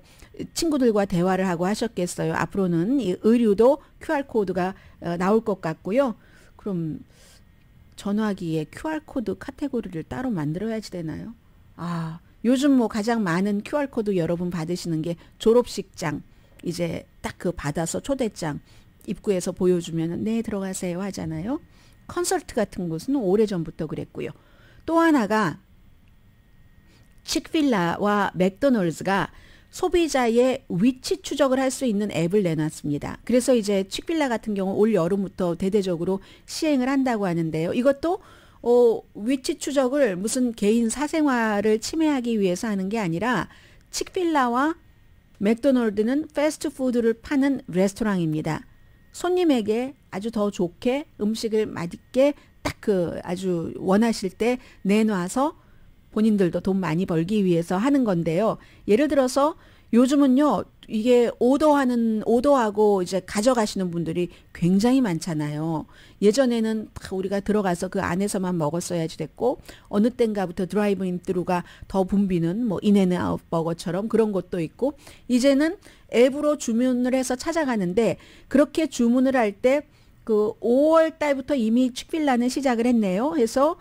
친구들과 대화를 하고 하셨겠어요. 앞으로는 이 의류도 QR 코드가 어, 나올 것 같고요. 그럼 전화기에 QR코드 카테고리를 따로 만들어야지 되나요? 아, 요즘 뭐 가장 많은 QR코드 여러분 받으시는 게 졸업식장, 이제 딱 그 받아서 초대장 입구에서 보여주면 네, 들어가세요 하잖아요. 컨설트 같은 곳은 오래전부터 그랬고요. 또 하나가 치필라와 맥도널드가 소비자의 위치 추적을 할 수 있는 앱을 내놨습니다. 그래서 이제 칙빌라 같은 경우 올 여름부터 대대적으로 시행을 한다고 하는데요. 이것도 어, 위치 추적을 무슨 개인 사생활을 침해하기 위해서 하는 게 아니라 칙빌라와 맥도널드는 패스트푸드를 파는 레스토랑입니다. 손님에게 아주 더 좋게 음식을 맛있게 딱 그 아주 원하실 때 내놔서 본인들도 돈 많이 벌기 위해서 하는 건데요. 예를 들어서 요즘은요, 이게 오더하는, 오더하고 이제 가져가시는 분들이 굉장히 많잖아요. 예전에는 우리가 들어가서 그 안에서만 먹었어야지 됐고, 어느 땐가부터 드라이브 인트루가 더 붐비는 뭐 인앤 아웃 버거처럼 그런 것도 있고, 이제는 앱으로 주문을 해서 찾아가는데, 그렇게 주문을 할 때 그 5월 달부터 이미 치필라는 시작을 했네요. 해서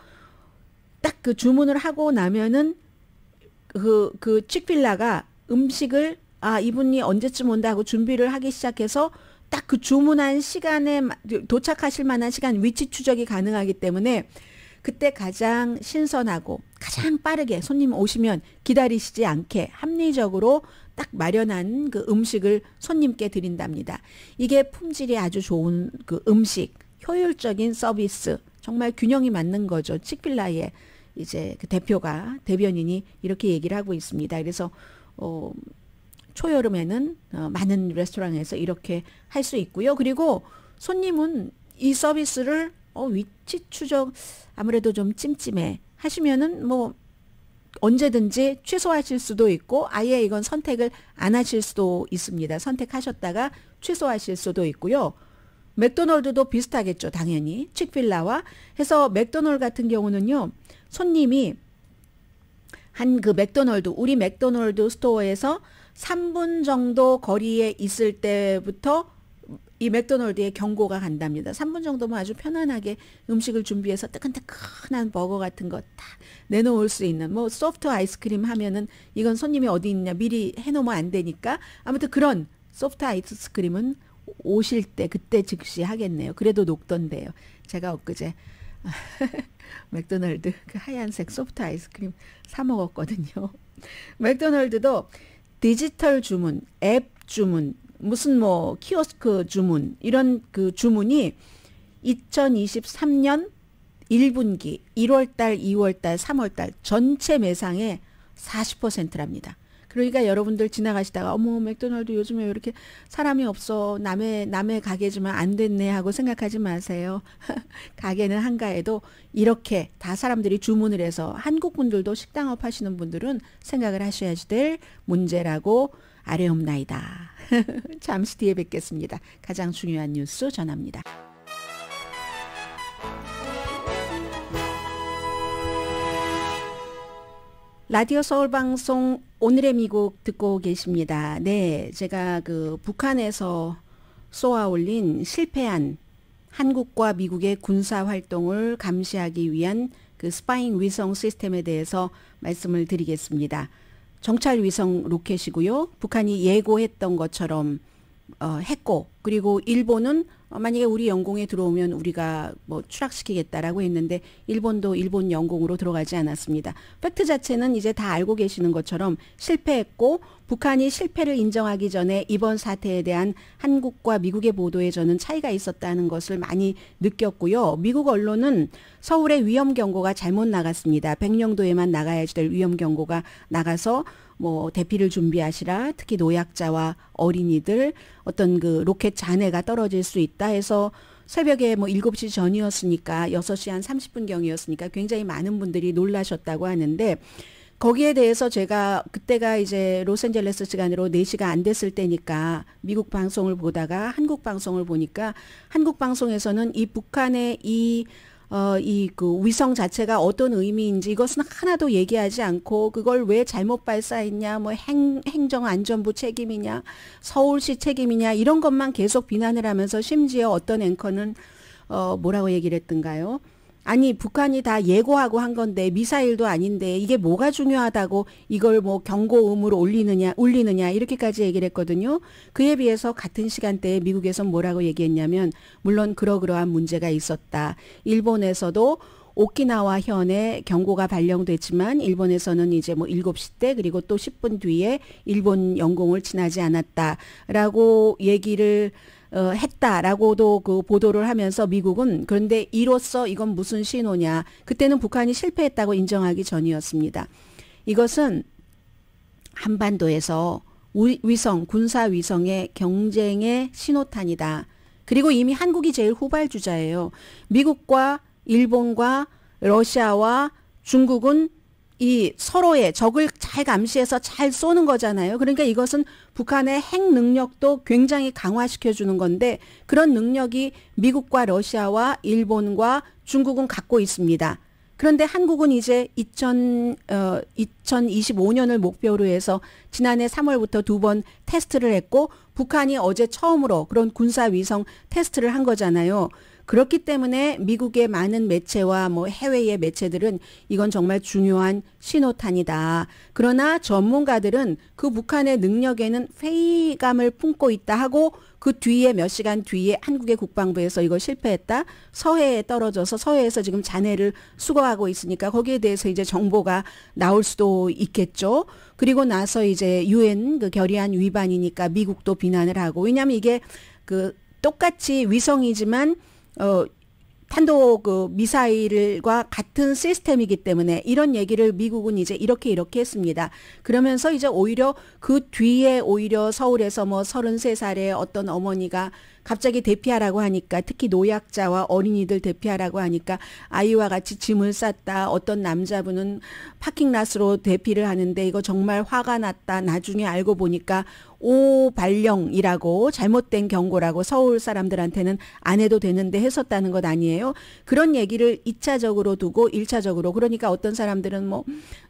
딱그 주문을 하고 나면은 그, 그 치필라가 음식을 아, 이분이 언제쯤 온다 고 준비를 하기 시작해서 딱 그 주문한 시간에 도착하실 만한 시간 위치 추적이 가능하기 때문에 그때 가장 신선하고 가장 빠르게 손님 오시면 기다리시지 않게 합리적으로 딱 마련한 그 음식을 손님께 드린답니다. 이게 품질이 아주 좋은 그 음식, 효율적인 서비스, 정말 균형이 맞는 거죠. 치필라의 이제 그 대표가 대변인이 이렇게 얘기를 하고 있습니다. 그래서 어, 초여름에는 어, 많은 레스토랑에서 이렇게 할 수 있고요. 그리고 손님은 이 서비스를 어, 위치 추적 아무래도 좀 찜찜해 하시면은 뭐 언제든지 취소하실 수도 있고 아예 이건 선택을 안 하실 수도 있습니다. 선택하셨다가 취소하실 수도 있고요. 맥도날드도 비슷하겠죠, 당연히. 칙필라와 해서 맥도널 같은 경우는요. 손님이 한 그 맥도널드 우리 맥도널드 스토어에서 3분 정도 거리에 있을 때부터 이 맥도널드에 경고가 간답니다. 3분 정도면 아주 편안하게 음식을 준비해서 뜨끈뜨끈한 버거 같은 거딱 내놓을 수 있는 뭐 소프트 아이스크림 하면은 이건 손님이 어디 있냐 미리 해놓으면 안 되니까 아무튼 그런 소프트 아이스크림은 오실 때 그때 즉시 하겠네요. 그래도 녹던데요. 제가 엊그제 맥도날드 그 하얀색 소프트 아이스크림 사 먹었거든요. 맥도날드도 디지털 주문, 앱 주문, 무슨 뭐 키오스크 주문 이런 그 주문이 2023년 1분기 1월달, 2월달, 3월달 전체 매상의 40%랍니다. 그러니까 여러분들 지나가시다가 어머 맥도날드 요즘에 왜 이렇게 사람이 없어 남의 남의 가게지만 안 됐네 하고 생각하지 마세요. 가게는 한가해도 이렇게 다 사람들이 주문을 해서 한국 분들도 식당업 하시는 분들은 생각을 하셔야지 될 문제라고 아뢰옵나이다 잠시 뒤에 뵙겠습니다. 가장 중요한 뉴스 전합니다. 라디오 서울 방송 오늘의 미국 듣고 계십니다. 네, 제가 그 북한에서 쏘아 올린 실패한 한국과 미국의 군사 활동을 감시하기 위한 그 스파잉 위성 시스템에 대해서 말씀을 드리겠습니다. 정찰 위성 로켓이고요. 북한이 예고했던 것처럼 어, 했고 그리고 일본은 어, 만약에 우리 영공에 들어오면 우리가 뭐 추락시키겠다라고 했는데 일본도 일본 영공으로 들어가지 않았습니다. 팩트 자체는 이제 다 알고 계시는 것처럼 실패했고 북한이 실패를 인정하기 전에 이번 사태에 대한 한국과 미국의 보도에 저는 차이가 있었다는 것을 많이 느꼈고요. 미국 언론은 서울의 위험 경고가 잘못 나갔습니다. 백령도에만 나가야지 될 위험 경고가 나가서 뭐 대피를 준비하시라 특히 노약자와 어린이들 어떤 그 로켓 잔해가 떨어질 수 있다 해서 새벽에 뭐 7시 전이었으니까 6시 한 30분경이었으니까 굉장히 많은 분들이 놀라셨다고 하는데 거기에 대해서 제가 그때가 이제 로스앤젤레스 시간으로 4시가 안 됐을 때니까 미국 방송을 보다가 한국 방송을 보니까 한국 방송에서는 이 북한의 이 어, 이 그 위성 자체가 어떤 의미인지 이것은 하나도 얘기하지 않고 그걸 왜 잘못 발사했냐, 뭐 행, 행정안전부 책임이냐, 서울시 책임이냐 이런 것만 계속 비난을 하면서 심지어 어떤 앵커는 어, 뭐라고 얘기를 했던가요? 아니 북한이 다 예고하고 한 건데 미사일도 아닌데 이게 뭐가 중요하다고 이걸 뭐 경고음으로 올리느냐 올리느냐 이렇게까지 얘기를 했거든요. 그에 비해서 같은 시간대에 미국에서 뭐라고 얘기했냐면 물론 그러그러한 문제가 있었다. 일본에서도 오키나와 현에 경고가 발령됐지만 일본에서는 이제 뭐 7시 때 그리고 또 10분 뒤에 일본 영공을 지나지 않았다라고 얘기를 어, 했다라고도 그 보도를 하면서 미국은 그런데 이로써 이건 무슨 신호냐. 그때는 북한이 실패했다고 인정하기 전이었습니다. 이것은 한반도에서 위성, 군사 위성의 경쟁의 신호탄이다. 그리고 이미 한국이 제일 후발주자예요. 미국과 일본과 러시아와 중국은 이 서로의 적을 잘 감시해서 잘 쏘는 거잖아요. 그러니까 이것은 북한의 핵 능력도 굉장히 강화시켜 주는 건데 그런 능력이 미국과 러시아와 일본과 중국은 갖고 있습니다. 그런데 한국은 이제 2000, 어, 2025년을 목표로 해서 지난해 3월부터 두 번 테스트를 했고 북한이 어제 처음으로 그런 군사 위성 테스트를 한 거잖아요. 그렇기 때문에 미국의 많은 매체와 뭐 해외의 매체들은 이건 정말 중요한 신호탄이다. 그러나 전문가들은 그 북한의 능력에는 회의감을 품고 있다 하고 그 뒤에 몇 시간 뒤에 한국의 국방부에서 이거 실패했다. 서해에 떨어져서 서해에서 지금 잔해를 수거하고 있으니까 거기에 대해서 이제 정보가 나올 수도 있겠죠. 그리고 나서 이제 유엔 그 결의안 위반이니까 미국도 비난을 하고 왜냐하면 이게 그 똑같이 위성이지만 어 탄도 그 미사일과 같은 시스템이기 때문에 이런 얘기를 미국은 이제 이렇게 이렇게 했습니다. 그러면서 이제 오히려 그 뒤에 오히려 서울에서 뭐 33살의 어떤 어머니가 갑자기 대피하라고 하니까 특히 노약자와 어린이들 대피하라고 하니까 아이와 같이 짐을 쌌다. 어떤 남자분은 파킹라스로 대피를 하는데 이거 정말 화가 났다. 나중에 알고 보니까 오발령이라고 잘못된 경고라고 서울 사람들한테는 안 해도 되는데 했었다는 것 아니에요. 그런 얘기를 2차적으로 두고 1차적으로 그러니까 어떤 사람들은 뭐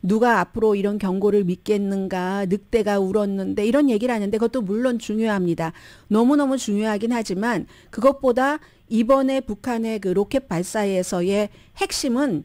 누가 앞으로 이런 경고를 믿겠는가 늑대가 울었는데 이런 얘기를 하는데 그것도 물론 중요합니다. 너무너무 중요하긴 하지만 그것보다 이번에 북한의 그 로켓 발사에서의 핵심은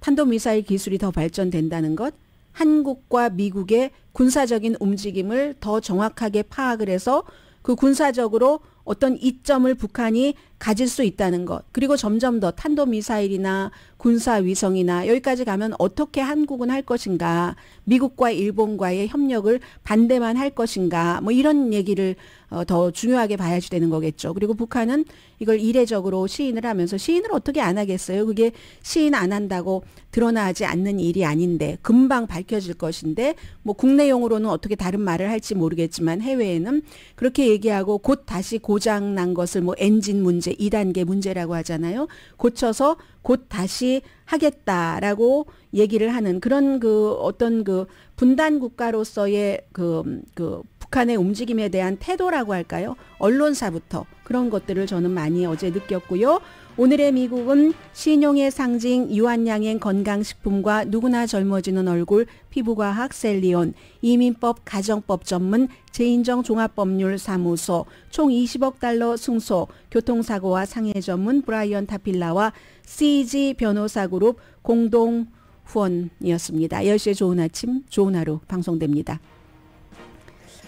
탄도미사일 기술이 더 발전된다는 것 한국과 미국의 군사적인 움직임을 더 정확하게 파악을 해서 그 군사적으로 어떤 이점을 북한이 가질 수 있다는 것. 그리고 점점 더 탄도 미사일이나 군사 위성이나 여기까지 가면 어떻게 한국은 할 것인가? 미국과 일본과의 협력을 반대만 할 것인가? 뭐 이런 얘기를 어, 더 중요하게 봐야지 되는 거겠죠. 그리고 북한은 이걸 이례적으로 시인을 하면서 시인을 어떻게 안 하겠어요? 그게 시인 안 한다고 드러나지 않는 일이 아닌데 금방 밝혀질 것인데 뭐 국내용으로는 어떻게 다른 말을 할지 모르겠지만 해외에는 그렇게 얘기하고 곧 다시 고장 난 것을 뭐 엔진 문제 이제 2단계 문제라고 하잖아요. 고쳐서 곧 다시 하겠다라고 얘기를 하는 그런 그 어떤 그 분단 국가로서의 그, 그 북한의 움직임에 대한 태도라고 할까요? 언론사부터 그런 것들을 저는 많이 어제 느꼈고요. 오늘의 미국은 신용의 상징 유한양행 건강식품과 누구나 젊어지는 얼굴 피부과학 셀리온 이민법 가정법 전문 제인정 종합법률 사무소 총 20억 달러 승소 교통사고와 상해 전문 브라이언 타필라와 CG 변호사 그룹 공동 후원이었습니다. 10시에 좋은 아침 좋은 하루 방송됩니다.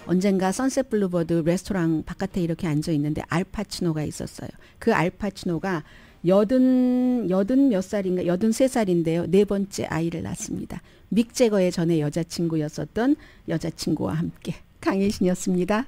언젠가 선셋 블루버드 레스토랑 바깥에 이렇게 앉아 있는데 알파치노가 있었어요. 그 알파치노가 여든 여든 몇 살인가 여든 세 살인데요. 네 번째 아이를 낳습니다. 믹제거의 전에 여자친구였었던 여자친구와 함께 강혜신이었습니다.